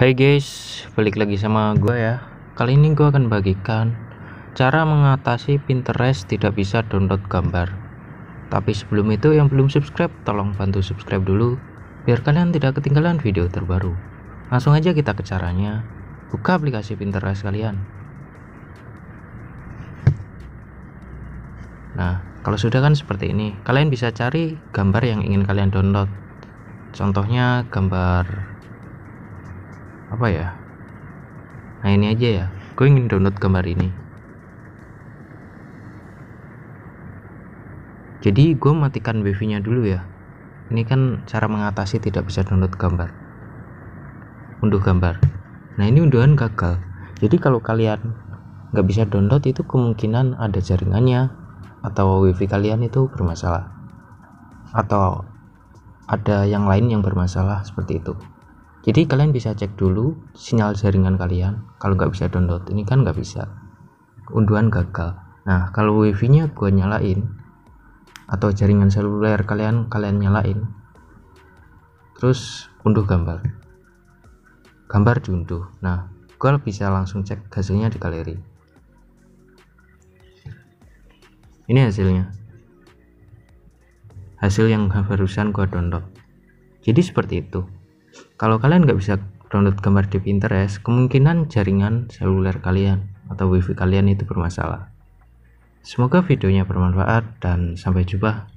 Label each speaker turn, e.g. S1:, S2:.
S1: Hai guys, balik lagi sama gue ya. Kali ini gue akan bagikan cara mengatasi Pinterest tidak bisa download gambar. Tapi sebelum itu yang belum subscribe, tolong bantu subscribe dulu biar kalian tidak ketinggalan video terbaru. Langsung aja kita ke caranya. Buka aplikasi Pinterest kalian. Nah, kalau sudah kan seperti ini, kalian bisa cari gambar yang ingin kalian download. Contohnya gambar apa ya nah ini aja ya gue ingin download gambar ini jadi gue matikan wifi nya dulu ya ini kan cara mengatasi tidak bisa download gambar unduh gambar nah ini unduhan gagal jadi kalau kalian nggak bisa download itu kemungkinan ada jaringannya atau wifi kalian itu bermasalah atau ada yang lain yang bermasalah seperti itu jadi kalian bisa cek dulu sinyal jaringan kalian kalau nggak bisa download ini kan nggak bisa unduhan gagal nah kalau wifi nya gue nyalain atau jaringan seluler kalian kalian nyalain terus unduh gambar gambar diunduh nah gue bisa langsung cek hasilnya di galeri ini hasilnya hasil yang barusan gue download jadi seperti itu kalau kalian nggak bisa download gambar di Pinterest, kemungkinan jaringan seluler kalian atau wifi kalian itu bermasalah. Semoga videonya bermanfaat dan sampai jumpa.